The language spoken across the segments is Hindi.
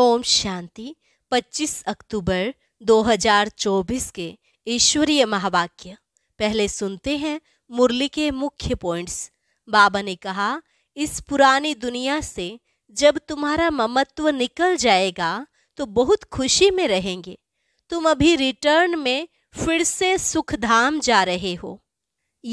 ओम शांति 25 अक्टूबर 2024 के ईश्वरीय महावाक्य पहले सुनते हैं मुरली के मुख्य पॉइंट्स बाबा ने कहा इस पुरानी दुनिया से जब तुम्हारा ममत्व निकल जाएगा तो बहुत खुशी में रहेंगे तुम अभी रिटर्न में फिर से सुखधाम जा रहे हो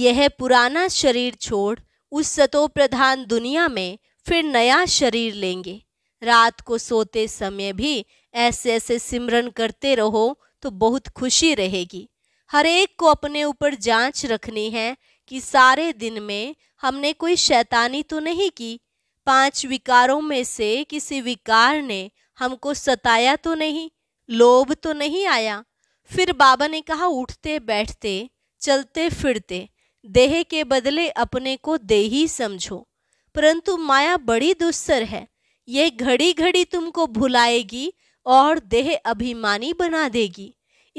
यह पुराना शरीर छोड़ उस सतो प्रधान दुनिया में फिर नया शरीर लेंगे रात को सोते समय भी ऐसे ऐसे सिमरन करते रहो तो बहुत खुशी रहेगी हर एक को अपने ऊपर जांच रखनी है कि सारे दिन में हमने कोई शैतानी तो नहीं की पांच विकारों में से किसी विकार ने हमको सताया तो नहीं लोभ तो नहीं आया फिर बाबा ने कहा उठते बैठते चलते फिरते देह के बदले अपने को देही समझो परंतु माया बड़ी दुस्सर है ये घड़ी घड़ी तुमको भुलाएगी और देह अभिमानी बना देगी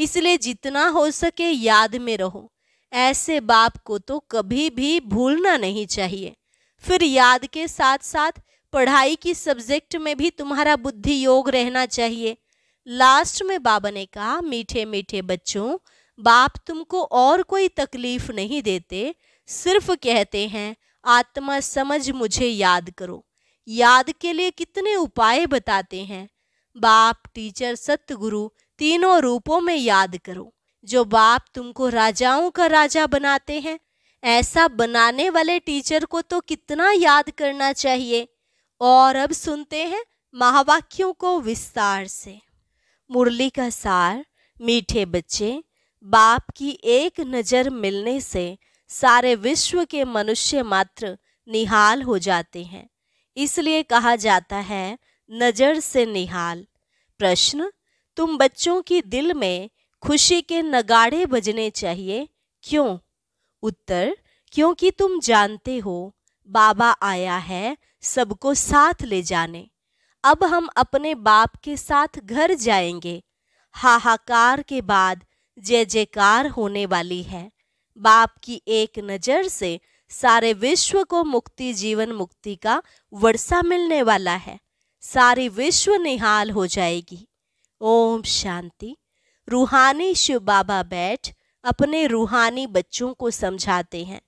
इसलिए जितना हो सके याद में रहो ऐसे बाप को तो कभी भी भूलना नहीं चाहिए फिर याद के साथ साथ पढ़ाई की सब्जेक्ट में भी तुम्हारा बुद्धि योग रहना चाहिए लास्ट में बाबा ने कहा मीठे मीठे बच्चों बाप तुमको और कोई तकलीफ नहीं देते सिर्फ कहते हैं आत्मा समझ मुझे याद करो याद के लिए कितने उपाय बताते हैं बाप टीचर सतगुरु तीनों रूपों में याद करो जो बाप तुमको राजाओं का राजा बनाते हैं ऐसा बनाने वाले टीचर को तो कितना याद करना चाहिए और अब सुनते हैं महावाक्यों को विस्तार से मुरली का सार मीठे बच्चे बाप की एक नज़र मिलने से सारे विश्व के मनुष्य मात्र निहाल हो जाते हैं इसलिए कहा जाता है नज़र से निहाल प्रश्न तुम बच्चों की दिल में खुशी के नगाड़े बजने चाहिए क्यों उत्तर क्योंकि तुम जानते हो बाबा आया है सबको साथ ले जाने अब हम अपने बाप के साथ घर जाएंगे हाहाकार के बाद जय जयकार होने वाली है बाप की एक नज़र से सारे विश्व को मुक्ति जीवन मुक्ति का वर्षा मिलने वाला है सारी विश्व निहाल हो जाएगी ओम शांति रूहानी शिव बाबा बैठ अपने रूहानी बच्चों को समझाते हैं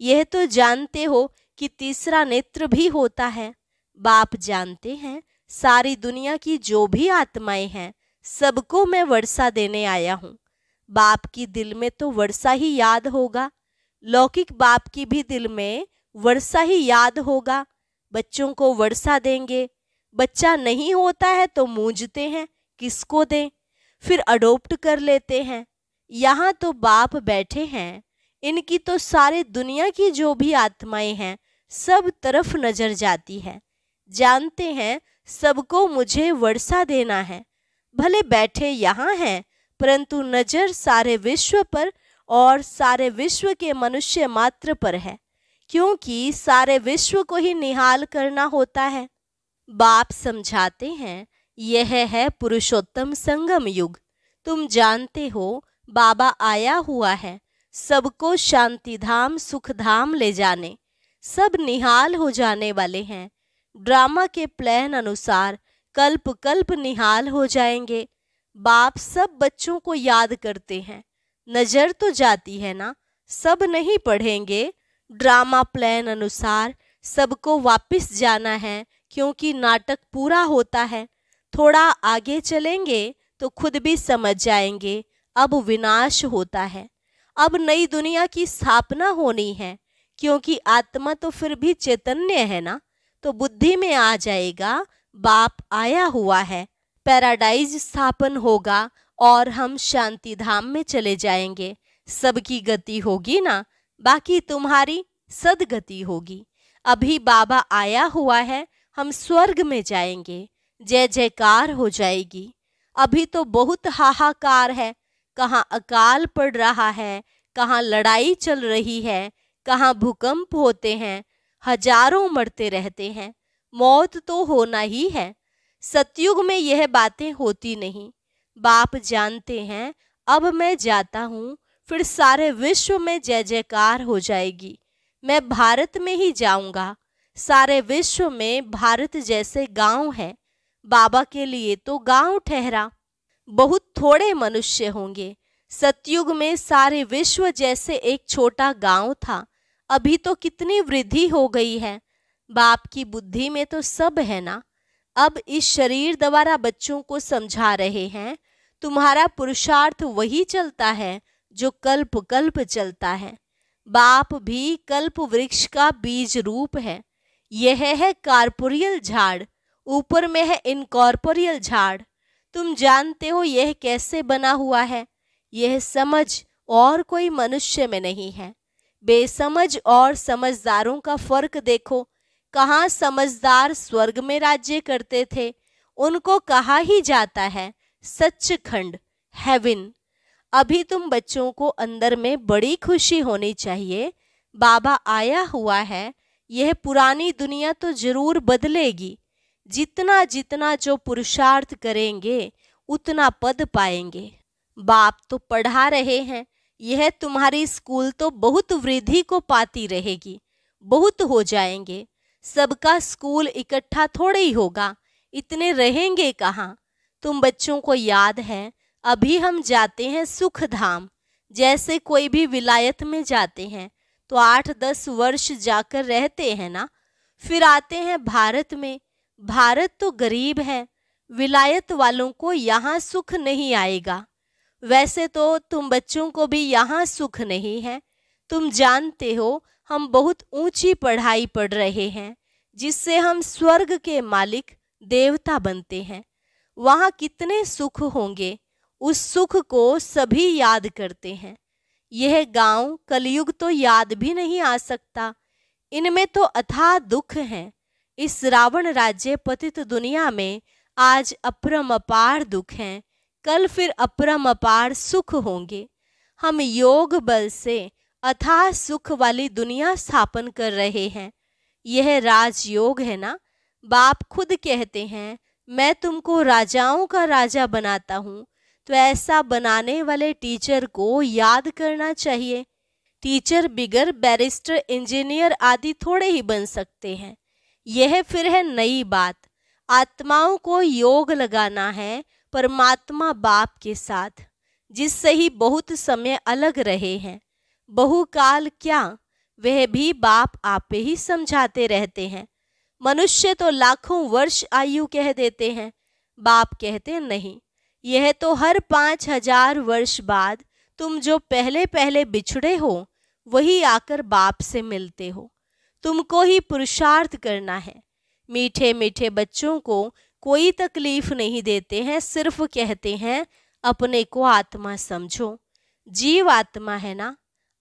यह तो जानते हो कि तीसरा नेत्र भी होता है बाप जानते हैं सारी दुनिया की जो भी आत्माएं हैं सबको मैं वर्षा देने आया हूँ बाप की दिल में तो वर्षा ही याद होगा लौकिक बाप की भी दिल में वर्षा ही याद होगा बच्चों को वर्षा देंगे बच्चा नहीं होता है तो मूंजते हैं किसको दें फिर अडोप्ट कर लेते हैं यहाँ तो बाप बैठे हैं इनकी तो सारे दुनिया की जो भी आत्माएं हैं सब तरफ नजर जाती है जानते हैं सबको मुझे वर्षा देना है भले बैठे यहाँ हैं परंतु नजर सारे विश्व पर और सारे विश्व के मनुष्य मात्र पर है क्योंकि सारे विश्व को ही निहाल करना होता है बाप समझाते हैं यह है पुरुषोत्तम संगम युग तुम जानते हो बाबा आया हुआ है सबको शांति धाम सुख धाम ले जाने सब निहाल हो जाने वाले हैं ड्रामा के प्लान अनुसार कल्प कल्प निहाल हो जाएंगे बाप सब बच्चों को याद करते हैं नज़र तो जाती है ना सब नहीं पढ़ेंगे ड्रामा प्लान अनुसार सबको वापस जाना है क्योंकि नाटक पूरा होता है थोड़ा आगे चलेंगे तो खुद भी समझ जाएंगे अब विनाश होता है अब नई दुनिया की स्थापना होनी है क्योंकि आत्मा तो फिर भी चैतन्य है ना तो बुद्धि में आ जाएगा बाप आया हुआ है पैराडाइज स्थापन होगा और हम शांति धाम में चले जाएंगे सबकी गति होगी ना बाकी तुम्हारी सदगति होगी अभी बाबा आया हुआ है हम स्वर्ग में जाएंगे जय जयकार हो जाएगी अभी तो बहुत हाहाकार है कहाँ अकाल पड़ रहा है कहाँ लड़ाई चल रही है कहाँ भूकंप होते हैं हजारों मरते रहते हैं मौत तो होना ही है सतयुग में यह बातें होती नहीं बाप जानते हैं अब मैं जाता हूँ फिर सारे विश्व में जय जयकार हो जाएगी मैं भारत में ही जाऊँगा सारे विश्व में भारत जैसे गांव हैं बाबा के लिए तो गांव ठहरा बहुत थोड़े मनुष्य होंगे सतयुग में सारे विश्व जैसे एक छोटा गांव था अभी तो कितनी वृद्धि हो गई है बाप की बुद्धि में तो सब है ना अब इस शरीर द्वारा बच्चों को समझा रहे हैं तुम्हारा पुरुषार्थ वही चलता है जो कल्प कल्प चलता है बाप भी कल्प वृक्ष का बीज रूप है यह है कार्पोरियल झाड़ ऊपर में है इनकॉर्पोरियल झाड़ तुम जानते हो यह कैसे बना हुआ है यह समझ और कोई मनुष्य में नहीं है बेसमझ और समझदारों का फर्क देखो कहाँ समझदार स्वर्ग में राज्य करते थे उनको कहा ही जाता है खंड हैविन अभी तुम बच्चों को अंदर में बड़ी खुशी होनी चाहिए बाबा आया हुआ है यह पुरानी दुनिया तो जरूर बदलेगी जितना जितना जो पुरुषार्थ करेंगे उतना पद पाएंगे बाप तो पढ़ा रहे हैं यह तुम्हारी स्कूल तो बहुत वृद्धि को पाती रहेगी बहुत हो जाएंगे सबका स्कूल इकट्ठा थोड़े ही होगा इतने रहेंगे कहाँ तुम बच्चों को याद है अभी हम जाते हैं सुख धाम जैसे कोई भी विलायत में जाते हैं तो आठ दस वर्ष जाकर रहते हैं ना फिर आते हैं भारत में भारत तो गरीब है विलायत वालों को यहाँ सुख नहीं आएगा वैसे तो तुम बच्चों को भी यहाँ सुख नहीं है तुम जानते हो हम बहुत ऊंची पढ़ाई पढ़ रहे हैं जिससे हम स्वर्ग के मालिक देवता बनते हैं वहाँ कितने सुख होंगे उस सुख को सभी याद करते हैं यह गांव कलयुग तो याद भी नहीं आ सकता इनमें तो अथाह दुख हैं इस रावण राज्य पतित दुनिया में आज अपरम अपार दुख हैं कल फिर अपरम अपार सुख होंगे हम योग बल से अथाह सुख वाली दुनिया स्थापन कर रहे हैं यह राजयोग है ना बाप खुद कहते हैं मैं तुमको राजाओं का राजा बनाता हूँ तो ऐसा बनाने वाले टीचर को याद करना चाहिए टीचर बिगर बैरिस्टर इंजीनियर आदि थोड़े ही बन सकते हैं यह फिर है नई बात आत्माओं को योग लगाना है परमात्मा बाप के साथ जिससे ही बहुत समय अलग रहे हैं बहुकाल क्या वह भी बाप आपे ही समझाते रहते हैं मनुष्य तो लाखों वर्ष आयु कह देते हैं बाप कहते नहीं यह तो हर पाँच हजार वर्ष बाद तुम जो पहले पहले बिछड़े हो वही आकर बाप से मिलते हो तुमको ही पुरुषार्थ करना है मीठे मीठे बच्चों को कोई तकलीफ नहीं देते हैं सिर्फ कहते हैं अपने को आत्मा समझो जीव आत्मा है ना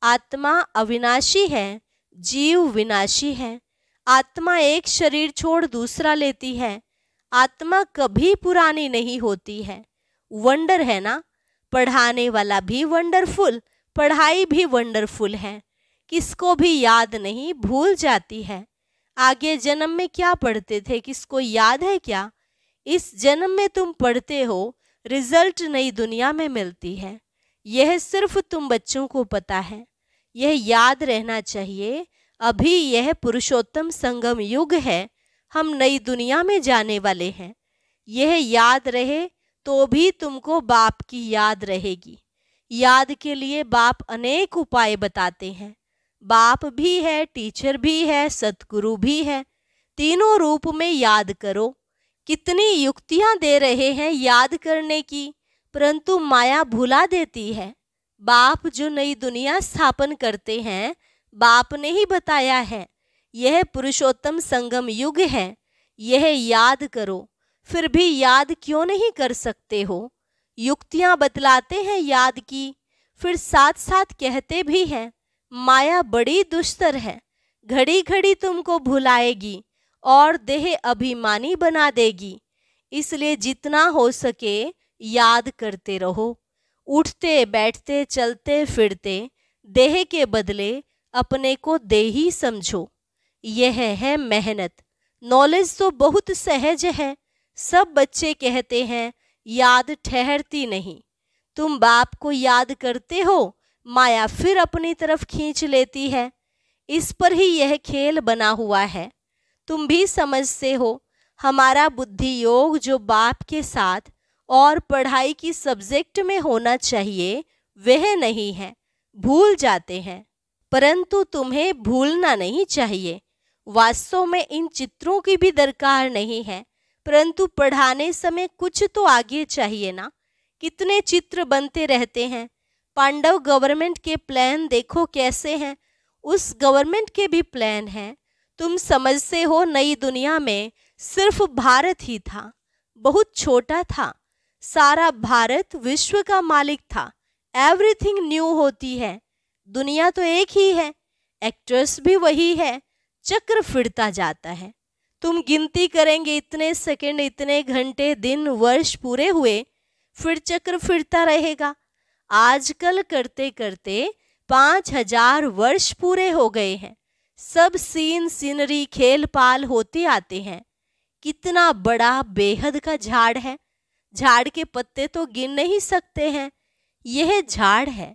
आत्मा अविनाशी है जीव विनाशी है आत्मा एक शरीर छोड़ दूसरा लेती है आत्मा कभी पुरानी नहीं होती है वंडर है ना पढ़ाने वाला भी वंडरफुल पढ़ाई भी वंडरफुल है किसको भी याद नहीं भूल जाती है आगे जन्म में क्या पढ़ते थे किसको याद है क्या इस जन्म में तुम पढ़ते हो रिजल्ट नई दुनिया में मिलती है यह सिर्फ तुम बच्चों को पता है यह याद रहना चाहिए अभी यह पुरुषोत्तम संगम युग है हम नई दुनिया में जाने वाले हैं यह याद रहे तो भी तुमको बाप की याद रहेगी याद के लिए बाप अनेक उपाय बताते हैं बाप भी है टीचर भी है सतगुरु भी है तीनों रूप में याद करो कितनी युक्तियां दे रहे हैं याद करने की परंतु माया भुला देती है बाप जो नई दुनिया स्थापन करते हैं बाप ने ही बताया है यह पुरुषोत्तम संगम युग है यह याद करो फिर भी याद क्यों नहीं कर सकते हो युक्तियां बतलाते हैं याद की फिर साथ साथ कहते भी हैं माया बड़ी दुष्तर है घड़ी घड़ी तुमको भुलाएगी और देह अभिमानी बना देगी इसलिए जितना हो सके याद करते रहो उठते बैठते चलते फिरते देह के बदले अपने को देही समझो यह है मेहनत नॉलेज तो बहुत सहज है सब बच्चे कहते हैं याद ठहरती नहीं तुम बाप को याद करते हो माया फिर अपनी तरफ खींच लेती है इस पर ही यह खेल बना हुआ है तुम भी समझते हो हमारा बुद्धि योग जो बाप के साथ और पढ़ाई की सब्जेक्ट में होना चाहिए वह नहीं है भूल जाते हैं परंतु तुम्हें भूलना नहीं चाहिए वास्तव में इन चित्रों की भी दरकार नहीं है परंतु पढ़ाने समय कुछ तो आगे चाहिए ना कितने चित्र बनते रहते हैं पांडव गवर्नमेंट के प्लान देखो कैसे हैं उस गवर्नमेंट के भी प्लान हैं तुम समझते हो नई दुनिया में सिर्फ भारत ही था बहुत छोटा था सारा भारत विश्व का मालिक था एवरीथिंग न्यू होती है दुनिया तो एक ही है एक्ट्रेस भी वही है चक्र फिरता जाता है तुम गिनती करेंगे इतने सेकंड इतने घंटे दिन वर्ष पूरे हुए फिर चक्र फिरता रहेगा आजकल करते करते पाँच हजार वर्ष पूरे हो गए हैं सब सीन सीनरी खेल पाल होते आते हैं कितना बड़ा बेहद का झाड़ है झाड़ के पत्ते तो गिन नहीं सकते हैं यह झाड़ है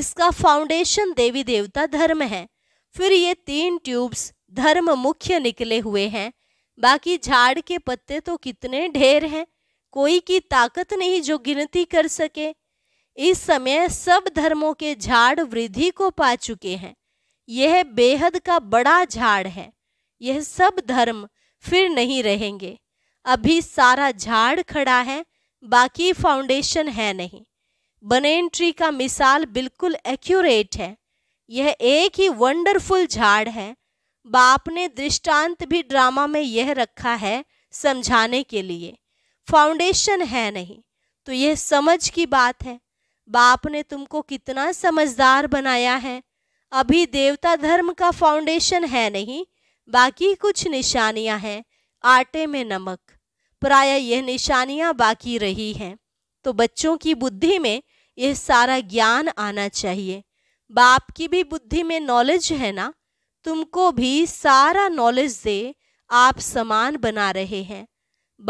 इसका फाउंडेशन देवी देवता धर्म है फिर ये तीन ट्यूब्स धर्म मुख्य निकले हुए हैं बाकी झाड़ के पत्ते तो कितने ढेर हैं कोई की ताकत नहीं जो गिनती कर सके इस समय सब धर्मों के झाड़ वृद्धि को पा चुके हैं यह बेहद का बड़ा झाड़ है यह सब धर्म फिर नहीं रहेंगे अभी सारा झाड़ खड़ा है बाकी फाउंडेशन है नहीं बनेन ट्री का मिसाल बिल्कुल एक्यूरेट है यह एक ही वंडरफुल झाड़ है बाप ने दृष्टांत भी ड्रामा में यह रखा है समझाने के लिए फाउंडेशन है नहीं तो यह समझ की बात है बाप ने तुमको कितना समझदार बनाया है अभी देवता धर्म का फाउंडेशन है नहीं बाकी कुछ निशानियां हैं आटे में नमक प्राय यह निशानियां बाकी रही हैं तो बच्चों की बुद्धि में यह सारा ज्ञान आना चाहिए बाप की भी बुद्धि में नॉलेज है ना तुमको भी सारा नॉलेज दे आप समान बना रहे हैं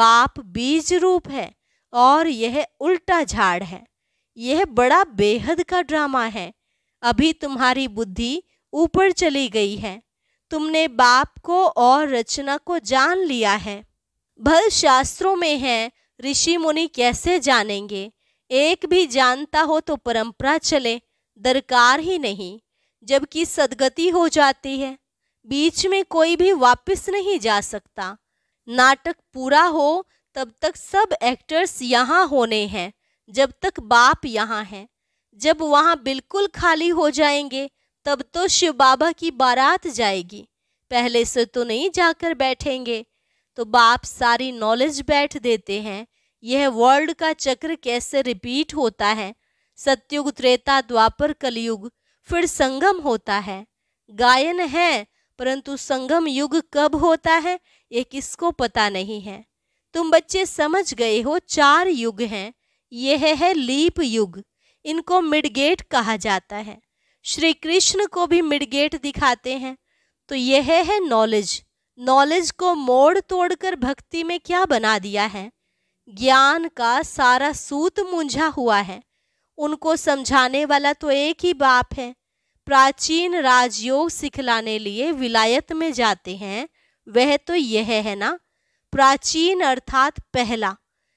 बाप बीज रूप है और यह उल्टा झाड़ है यह बड़ा बेहद का ड्रामा है अभी तुम्हारी बुद्धि ऊपर चली गई है तुमने बाप को और रचना को जान लिया है भल शास्त्रों में है ऋषि मुनि कैसे जानेंगे एक भी जानता हो तो परंपरा चले दरकार ही नहीं जबकि सदगति हो जाती है बीच में कोई भी वापस नहीं जा सकता नाटक पूरा हो तब तक सब एक्टर्स यहाँ होने हैं जब तक बाप यहाँ है जब वहाँ बिल्कुल खाली हो जाएंगे तब तो शिव बाबा की बारात जाएगी पहले से तो नहीं जाकर बैठेंगे तो बाप सारी नॉलेज बैठ देते हैं यह वर्ल्ड का चक्र कैसे रिपीट होता है सत्युग त्रेता द्वापर कलयुग फिर संगम होता है गायन है परंतु संगम युग कब होता है ये किसको पता नहीं है तुम बच्चे समझ गए हो चार युग हैं यह है लीप युग इनको मिडगेट कहा जाता है श्री कृष्ण को भी मिडगेट दिखाते हैं तो यह है नॉलेज नॉलेज को मोड़ तोड़कर भक्ति में क्या बना दिया है ज्ञान का सारा सूत मुंझा हुआ है उनको समझाने वाला तो एक ही बाप है प्राचीन राजयोग सिखलाने लिए विलायत में जाते हैं वह तो यह है ना प्राचीन अर्थात पहला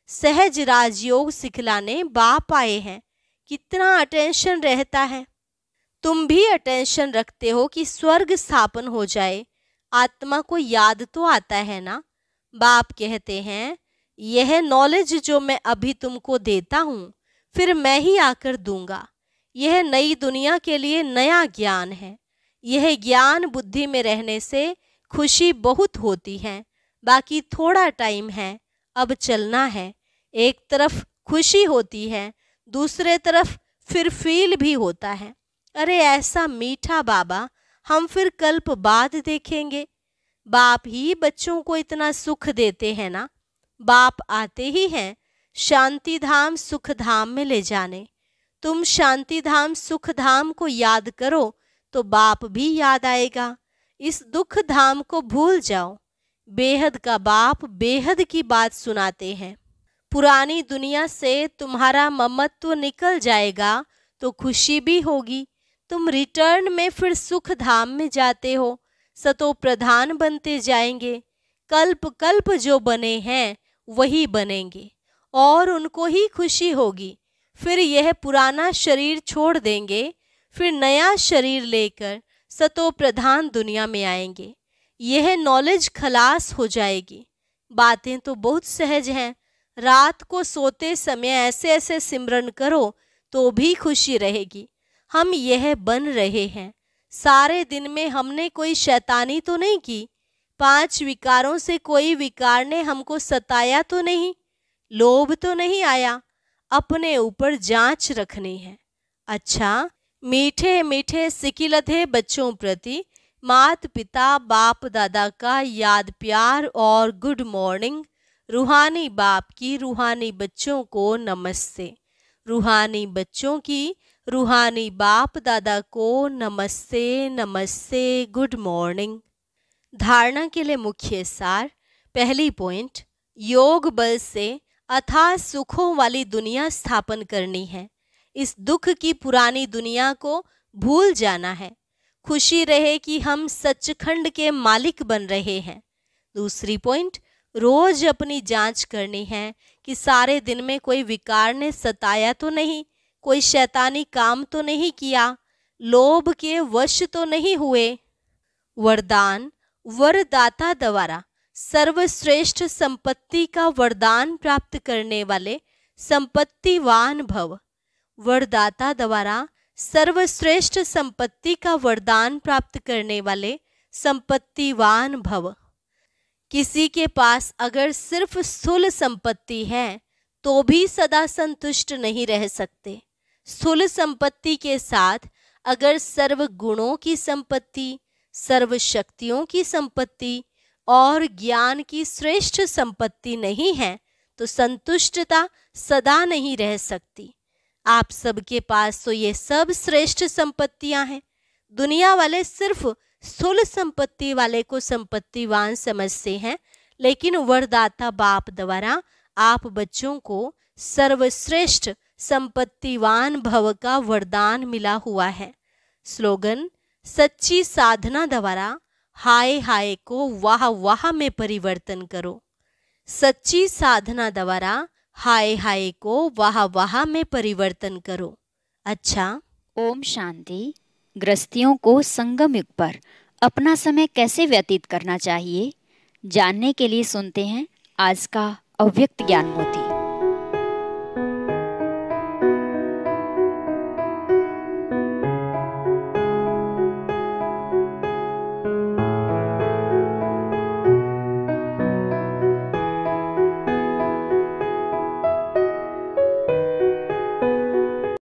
सहज राजयोग सिखलाने बाप आए हैं कितना अटेंशन रहता है तुम भी अटेंशन रखते हो कि स्वर्ग स्थापन हो जाए आत्मा को याद तो आता है ना बाप कहते हैं यह नॉलेज जो मैं अभी तुमको देता हूँ फिर मैं ही आकर दूंगा यह नई दुनिया के लिए नया ज्ञान है यह ज्ञान बुद्धि में रहने से खुशी बहुत होती है बाकी थोड़ा टाइम है अब चलना है एक तरफ खुशी होती है दूसरे तरफ फिर फील भी होता है अरे ऐसा मीठा बाबा हम फिर कल्प बाद देखेंगे बाप ही बच्चों को इतना सुख देते हैं ना बाप आते ही हैं शांति धाम सुख धाम में ले जाने तुम शांति धाम सुख धाम को याद करो तो बाप भी याद आएगा इस दुख धाम को भूल जाओ बेहद का बाप बेहद की बात सुनाते हैं पुरानी दुनिया से तुम्हारा ममत्व निकल जाएगा तो खुशी भी होगी तुम रिटर्न में फिर सुख धाम में जाते हो सतो प्रधान बनते जाएंगे कल्प कल्प जो बने हैं वही बनेंगे और उनको ही खुशी होगी फिर यह पुराना शरीर छोड़ देंगे फिर नया शरीर लेकर सतो प्रधान दुनिया में आएंगे यह नॉलेज खलास हो जाएगी बातें तो बहुत सहज हैं रात को सोते समय ऐसे ऐसे सिमरन करो तो भी खुशी रहेगी हम यह बन रहे हैं सारे दिन में हमने कोई शैतानी तो नहीं की पांच विकारों से कोई विकार ने हमको सताया तो नहीं लोभ तो नहीं आया अपने ऊपर जांच रखनी है अच्छा मीठे मीठे सिकिलधे बच्चों प्रति मात पिता बाप दादा का याद प्यार और गुड मॉर्निंग रूहानी बाप की रूहानी बच्चों को नमस्ते रूहानी बच्चों की रूहानी बाप दादा को नमस्ते नमस्ते गुड मॉर्निंग धारणा के लिए मुख्य सार पहली पॉइंट योग बल से अथा सुखों वाली दुनिया स्थापन करनी है इस दुख की पुरानी दुनिया को भूल जाना है खुशी रहे कि हम सचखंड के मालिक बन रहे हैं दूसरी पॉइंट रोज अपनी जांच करनी है कि सारे दिन में कोई विकार ने सताया तो नहीं कोई शैतानी काम तो नहीं किया लोभ के वश तो नहीं हुए वरदान वरदाता द्वारा सर्वश्रेष्ठ संपत्ति का वरदान प्राप्त करने वाले संपत्तिवान भव वरदाता द्वारा सर्वश्रेष्ठ संपत्ति का वरदान प्राप्त करने वाले संपत्तिवान भव किसी के पास अगर सिर्फ स्थूल संपत्ति है तो भी सदा संतुष्ट नहीं रह सकते स्थूल संपत्ति के साथ अगर सर्व गुणों की संपत्ति सर्व शक्तियों की संपत्ति और ज्ञान की श्रेष्ठ संपत्ति नहीं है तो संतुष्टता सदा नहीं रह सकती आप सबके पास तो ये सब श्रेष्ठ संपत्तियां हैं दुनिया वाले सिर्फ सुल संपत्ति वाले को संपत्तिवान समझते हैं लेकिन वरदाता बाप द्वारा आप बच्चों को सर्वश्रेष्ठ संपत्तिवान भव का वरदान मिला हुआ है स्लोगन सच्ची साधना द्वारा हाय हाय को वाह वाह में परिवर्तन करो सच्ची साधना द्वारा हाय हाय को वाह वाह में परिवर्तन करो अच्छा ओम शांति ग्रस्तियों को संगम युग पर अपना समय कैसे व्यतीत करना चाहिए जानने के लिए सुनते हैं आज का अव्यक्त ज्ञान मोती